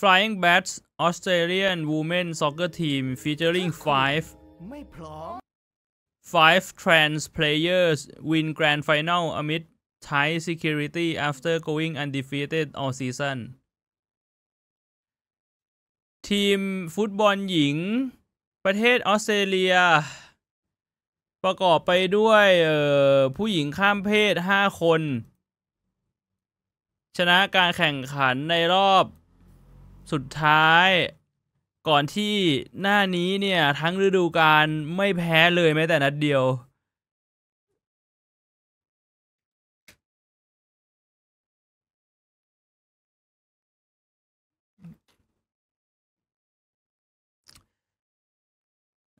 Flying Bats Australian Women Soccer Team featuring five five trans players win grand final amid Thai security after going undefeated all season ทีมฟุตบอลหญิง ประเทศออสเตรเลีย ประกอบไปด้วยออผู้หญิงข้ามเพศ 5 คน ชนะการแข่งขันในรอบสุดท้ายก่อนที่หน้านี้เนี่ย ทั้งฤดูกาลไม่แพ้เลยแม้แต่นัดเดียว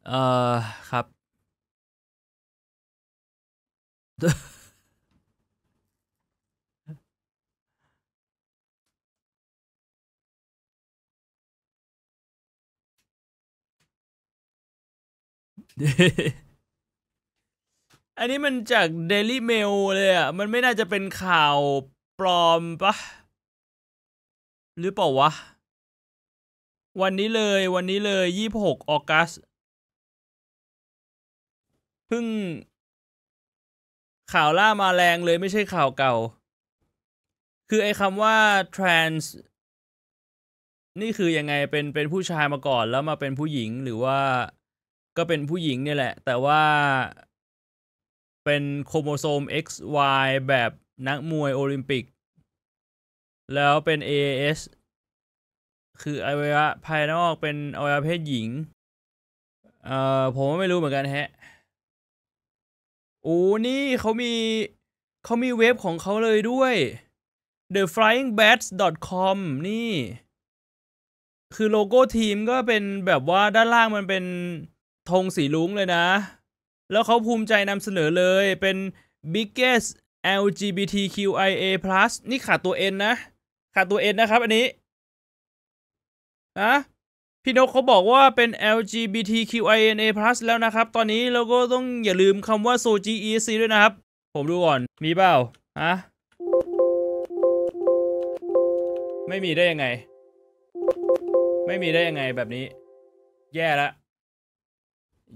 เอ่อ ครับอันนี้มันจากเดลี่เมลเลยอ่ะ มันไม่น่าจะเป็นข่าวปลอมปะ หรือเปล่าวะ วันนี้เลย วันนี้เลย ยี่หกออกัสเพิ่ง ข่าวล่ามาแรงเลย ไม่ใช่ข่าวเก่า คือไอ้คำว่า trans นี่คือยังไง เป็นเป็นผู้ชายมาก่อน แล้วมาเป็นผู้หญิง หรือว่าก็เป็นผู้หญิงเนี่ยแหละ แต่ว่าเป็นโครโมโซม XY แบบนักมวยโอลิมปิก แล้วเป็น AAS คืออวัยวะภายนอกเป็นอวัยวะเพศหญิง เอ่อ ผมไม่รู้เหมือนกันแฮะโอ้นี่เขามีเขามีเว็บของเขาเลยด้วย theflyingbats.com นี่ คือโลโก้ทีมก็เป็นแบบว่าด้านล่างมันเป็นธงสีลุ้งเลยนะ แล้วเขาภูมิใจนำเสนอเลย เป็น biggest LGBTQIA+ นี่ขาดตัว N นะ ขาดตัว N นะครับอันนี้นะพี่นกเขาบอกว่าเป็น LGBTQIA+ แล้วนะครับ ตอนนี้เราก็ต้องอย่าลืมคำว่า SOGI EC ด้วยนะครับ ผมดูก่อน มีเปล่าฮะไม่มีได้ยังไง ไม่มีได้ยังไงแบบนี้ แย่แล้ว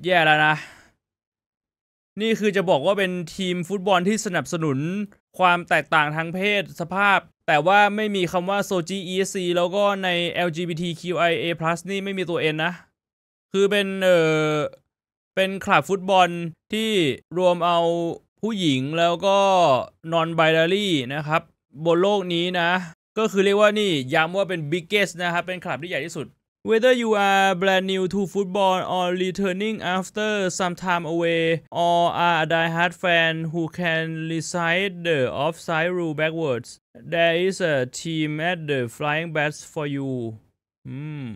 แย่แล้วนะนี่คือจะบอกว่าเป็นทีมฟุตบอลที่สนับสนุนความแตกต่างทางเพศสภาพ แต่ว่าไม่มีคำว่าโซจี ESC แล้วก็ใน LGBTQIA+ นี่ไม่มีตัวเอ็นนะ คือเป็นเออเป็นคลับฟุตบอลที่รวมเอาผู้หญิงแล้วก็นอนไบลอรี่นะครับบนโลกนี้นะ ก็คือเรียกว่านี่ย้ำว่าเป็น biggest นะครับ เป็นคลับที่ใหญ่ที่สุด Whether you are brand new to football or returning after some time away, or are a diehard fan who can recite the offside rule backwards, there is a team at the Flying Bats for you. Hmm.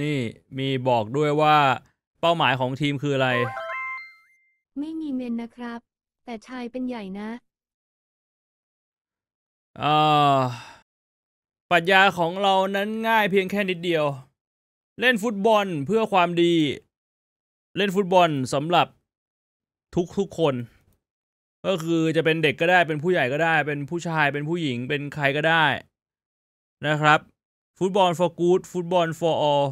นี่มีบอกด้วยว่า เป้าหมายของทีมคืออะไร ไม่มีเมนนะครับ แต่ชายเป็นใหญ่นะปัญญาของเรานั้นง่ายเพียงแค่นิดเดียว เล่นฟุตบอลเพื่อความดี เล่นฟุตบอลสำหรับทุกทุกคน ก็คือจะเป็นเด็กก็ได้เป็นผู้ใหญ่ก็ได้ เป็นผู้ชายเป็นผู้หญิงเป็นใครก็ได้นะครับ ฟุตบอล for good ฟุตบอล for all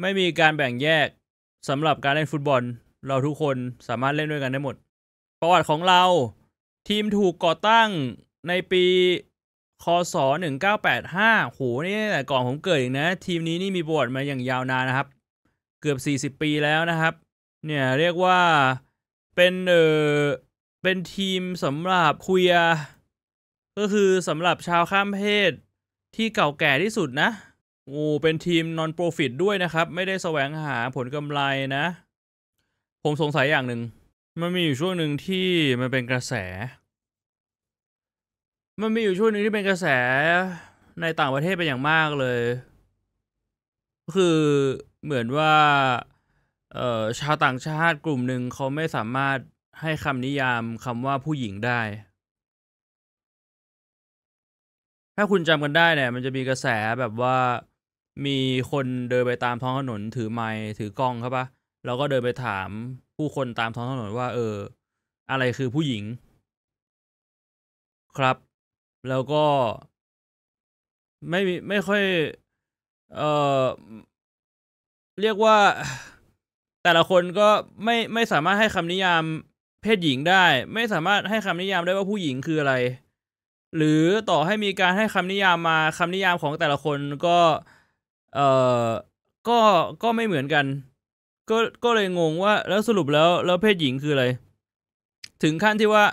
ไม่มีการแบ่งแยกสำหรับการเล่นฟุตบอล เราทุกคนสามารถเล่นด้วยกันได้หมด ประวัติของเรา ทีมถูกก่อตั้งในปี คศ1985โหนี่แต่ก่อนผมเกิดอีกนะ ทีมนี้นี่มีบทมาอย่างยาวนานนะครับ เกือบ 40 ปีแล้วนะครับ เนี่ยเรียกว่าเป็น เออเป็นทีมสำหรับคุยก็คือสำหรับชาวข้ามเพศที่เก่าแก่ที่สุดนะ โอ้ เป็นทีมนอนโปรฟิตด้วยนะครับ ไม่ได้แสวงหาผลกำไรนะ ผมสงสัยอย่างหนึ่ง มันมีอยู่ช่วงหนึ่งที่มันเป็นกระแสมันมีอยู่ช่วงหนึ่งที่เป็นกระแสในต่างประเทศเป็นอย่างมากเลยคือเหมือนว่า เอ่อชาวต่างชาติกลุ่มหนึ่งเขาไม่สามารถให้คำนิยามคำว่าผู้หญิงได้ ถ้าคุณจำกันได้เนี่ยมันจะมีกระแสแบบว่ามีคนเดินไปตามท้องถนน ถือไม้ถือกล้องครับปะแล้วก็เดินไปถามผู้คนตามท้องถนนว่า เออ อะไรคือผู้หญิงครับแล้วก็ไม่ไม่ค่อยเอ่อเรียกว่าแต่ละคนก็ไม่ไม่สามารถให้คำนิยาม เพศหญิงได้ ไม่สามารถให้คำนิยามได้ว่าผู้หญิงคืออะไร หรือต่อให้มีการให้คำนิยามมาคำนิยามของแต่ละคนก็เอ่อก็ก็ไม่เหมือนกัน ก็ก็เลยงงว่า แล้วสรุปแล้วแล้วเพศหญิงคืออะไร ถึงขั้นที่ว่า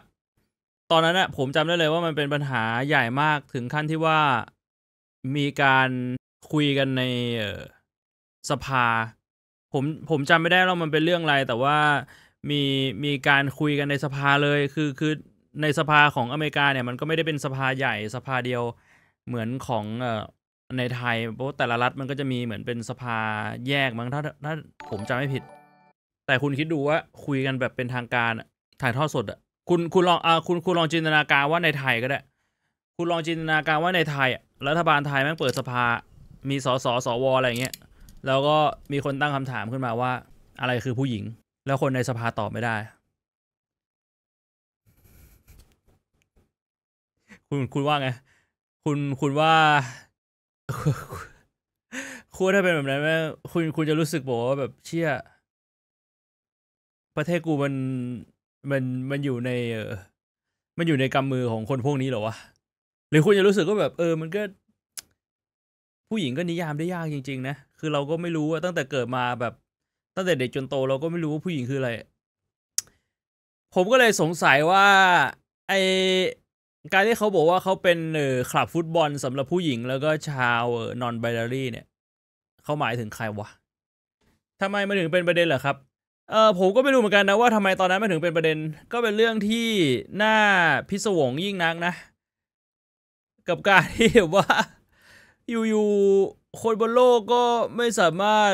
ตอนนั้นอะผมจำได้เลยว่ามันเป็นปัญหาใหญ่มากถึงขั้นที่ว่ามีการคุยกันในสภา ผมผมจำไม่ได้แล้วมันเป็นเรื่องอะไร แต่ว่ามีมีการคุยกันในสภาเลย คือคือในสภาของอเมริกาเนี่ย มันก็ไม่ได้เป็นสภาใหญ่สภาเดียวเหมือนของเอ่อในไทย เพราะแต่ละรัฐมันก็จะมีเหมือนเป็นสภาแยกมั้งถ้าถ้าผมจำไม่ผิด แต่คุณคิดดูว่าคุยกันแบบเป็นทางการถ่ายทอดสดอะคุณคุณลองอ่าคุณคุณลองจินตนาการว่าในไทยก็ได้คุณลองจินตนาการว่าในไทยอ่ะรัฐบาลไทยแม่งเปิดสภา มีสสสวอะไรอย่างเงี้ย แล้วก็มีคนตั้งคำถามขึ้นมาว่าอะไรคือผู้หญิง แล้วคนในสภาตอบไม่ได้ คุณคุณว่าไง คุณคุณว่าคุณถ้าเป็นแบบนั้นแม่คุณคุณจะรู้สึกบอกว่าแบบเชื่อประเทศกูมันมันมันอยู่ในเออมันอยู่ในกำมือของคนพวกนี้เหรอวะ หรือคุณจะรู้สึกว่าแบบ เออ มันก็ ผู้หญิงก็นิยามได้ยากจริงๆ นะ คือเราก็ไม่รู้ว่าตั้งแต่เกิดมาแบบตั้งแต่เด็กจนโตเราก็ไม่รู้ว่าผู้หญิงคืออะไร ผมก็เลยสงสัยว่า ไอการที่เขาบอกว่าเขาเป็นเออคลับฟุตบอลสำหรับผู้หญิงแล้วก็ชาวนอนไบเลอรี่เนี่ย เขาหมายถึงใครวะทำไมมันถึงเป็นประเด็นเหรอครับเออผมก็ไม่รู้เหมือนกันนะว่าทำไมตอนนั้นมันถึงเป็นประเด็น ก็เป็นเรื่องที่น่าพิศวงยิ่งนักนะกับการที่ว่า อยู่ๆคนบนโลกก็ไม่สามารถ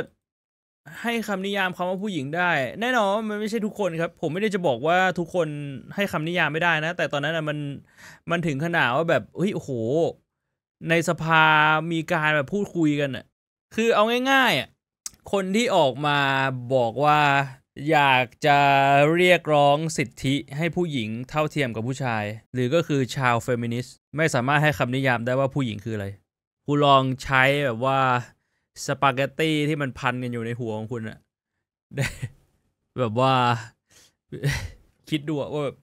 ให้คำนิยามคำว่าผู้หญิงได้ แน่นอน มันไม่ใช่ทุกคนครับ ผมไม่ได้จะบอกว่าทุกคนให้คำนิยามไม่ได้นะ แต่ตอนนั้นมันมันถึงขนาดว่าแบบเฮ้ยโอ้โหในสภามีการแบบพูดคุยกันอะคือเอาง่ายๆอ่ะคนที่ออกมาบอกว่าอยากจะเรียกร้องสิทธิให้ผู้หญิงเท่าเทียมกับผู้ชาย หรือก็คือชาวเฟมินิสต์ไม่สามารถให้คำนิยามได้ว่าผู้หญิงคืออะไร คุณลองใช้แบบว่าสปาเกตตี้ที่มันพันกันอยู่ในหัวของคุณอะแบบว่าคิดดูว่า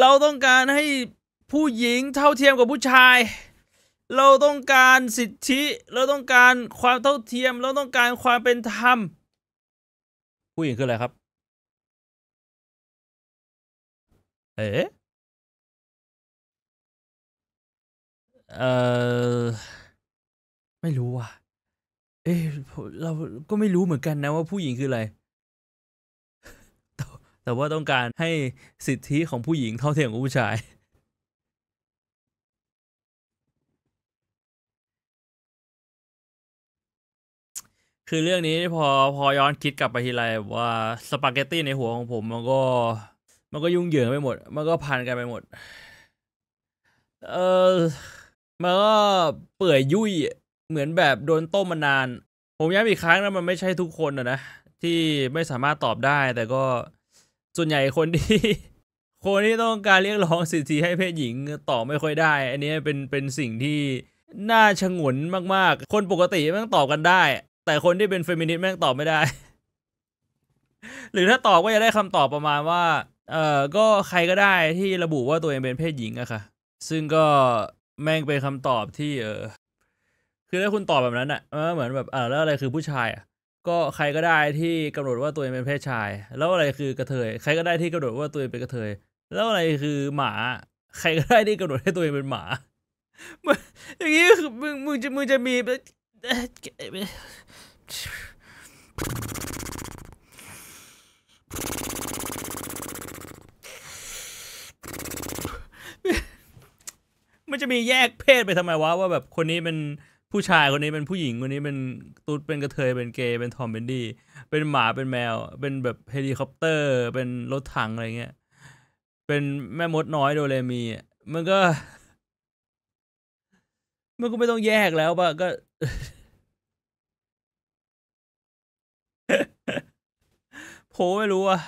เราต้องการให้ผู้หญิงเท่าเทียมกับผู้ชาย เราต้องการสิทธิเราต้องการความเท่าเทียมเราต้องการความเป็นธรรมผู้หญิงคืออะไรครับ เอ๊เออไม่รู้ว่ะ เอ๊เราก็ไม่รู้เหมือนกันนะว่าผู้หญิงคืออะไร แต่ว่าต้องการให้สิทธิของผู้หญิงเท่าเทียมกับผู้ชายคือเรื่องนี้พอพอย้อนคิดกลับไปทีไรว่าสปาเกตตี้ในหัวของผม มันก็ มันก็ยุ่งเหยิงไปหมด มันก็พันกันไปหมด เออมันก็เปื่อยยุ่ยเหมือนแบบโดนต้มมานาน ผมย้ำอีกครั้งนะมันไม่ใช่ทุกคนนะที่ไม่สามารถตอบได้ แต่ก็ส่วนใหญ่คนที่ คนที่ต้องการเรียกร้องสิทธิให้เพศหญิงตอบไม่ค่อยได้ อันนี้เป็นเป็นสิ่งที่น่าชงนมากๆ คนปกติมันตอบกันได้แต่คนที่เป็นเฟมินิสต์แม่งตอบไม่ได้ หรือถ้าตอบก็จะได้คำตอบประมาณว่า เออก็ใครก็ได้ที่ระบุว่าตัวเองเป็นเพศหญิงอะค่ะ ซึ่งก็แม่งเป็นคำตอบที่เออคือถ้าคุณตอบแบบนั้นอะเหมือนแบบเอ่แล้วอะไรคือผู้ชายอะ ก็ใครก็ได้ที่กำหนดว่าตัวเองเป็นเพศชาย แล้วอะไรคือกระเทย ใครก็ได้ที่กำหนดว่าตัวเองเป็นกระเทย แล้วอะไรคือหมา ใครก็ได้ที่กำหนดให้ตัวเองเป็นหมาอย่างนี้คือมึงมึงจะมึงจะมีมันจะมีแยกเพศไปทำไมวะว่าแบบคนนี้เป็นผู้ชายคนนี้เป็นผู้หญิงคนนี้เป็นตูดเป็นกระเทยเป็นเกย์เป็นทอมเบนดี้เป็นหมาเป็นแมว เป็นแบบเฮลิคอปเตอร์ เป็นรถถังอะไรเงี้ยเป็นแม่มดน้อยโดเรมี มันก็มันก็ไม่ต้องแยกแล้วป่ะ ก็โพไม่รู้อ่ะ